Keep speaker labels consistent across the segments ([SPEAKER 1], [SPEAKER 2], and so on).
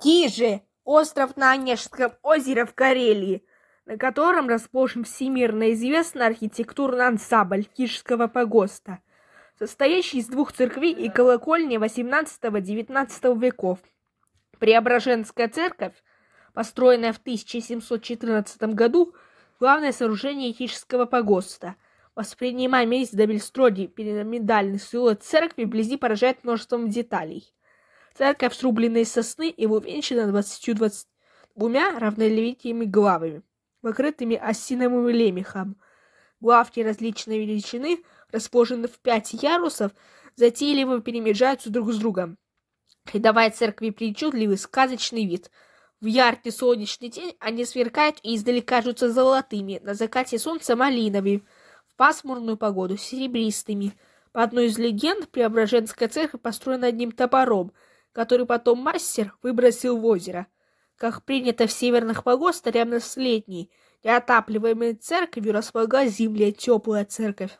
[SPEAKER 1] Тиже – остров на Онежском озере в Карелии, на котором расположен всемирно известный архитектурный ансамбль Кижского погоста, состоящий из двух церквей и колокольни XVIII-XIX веков. Преображенская церковь, построенная в 1714 году, главное сооружение Кижского погоста – Воспринимаемый из Дабельстроди пирамидальный силуэт церкви вблизи поражает множеством деталей. Церковь срубленной сосны и увенчана двадцатью двумя равнолетними главами, покрытыми осиновым лемехом. Главки различной величины расположены в пять ярусов, затейливо перемежаются друг с другом, придавая церкви причудливый сказочный вид. В яркий солнечный день они сверкают и издали кажутся золотыми, на закате солнца малиновыми, в пасмурную погоду серебристыми. По одной из легенд, Преображенская церковь построена одним топором – который потом мастер выбросил в озеро. Как принято в северных погостах, рядом с летней, неотапливаемой церковью располага земля теплая церковь.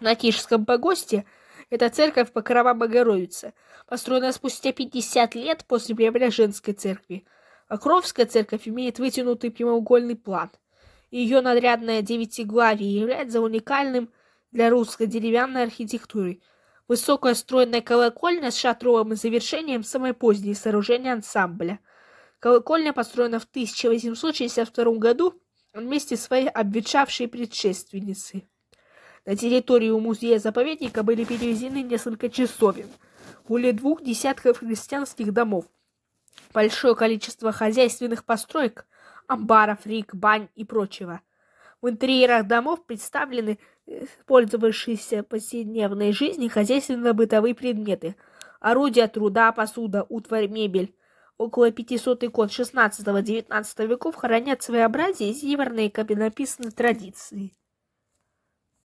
[SPEAKER 1] На Тижском погосте эта церковь покрова Богородицы, построена спустя 50 лет после Преображенской церкви. Покровская церковь имеет вытянутый прямоугольный план. Ее надрядное девятиглавие является уникальным для русской деревянной архитектуры – Высокая стройная колокольня с шатровым завершением – самое позднее сооружение ансамбля. Колокольня построена в 1862 году вместе с своей обветшавшей предшественницей. На территорию музея-заповедника были перевезены несколько часовен, более двух десятков христианских домов, большое количество хозяйственных построек, амбаров, рик, бань и прочего – в интерьерах домов представлены э, пользовавшиеся повседневной жизни хозяйственно-бытовые предметы. Орудия труда, посуда, утварь, мебель. Около 500 икон XVI-XIX веков хранят своеобразие и северные копинописные традиции.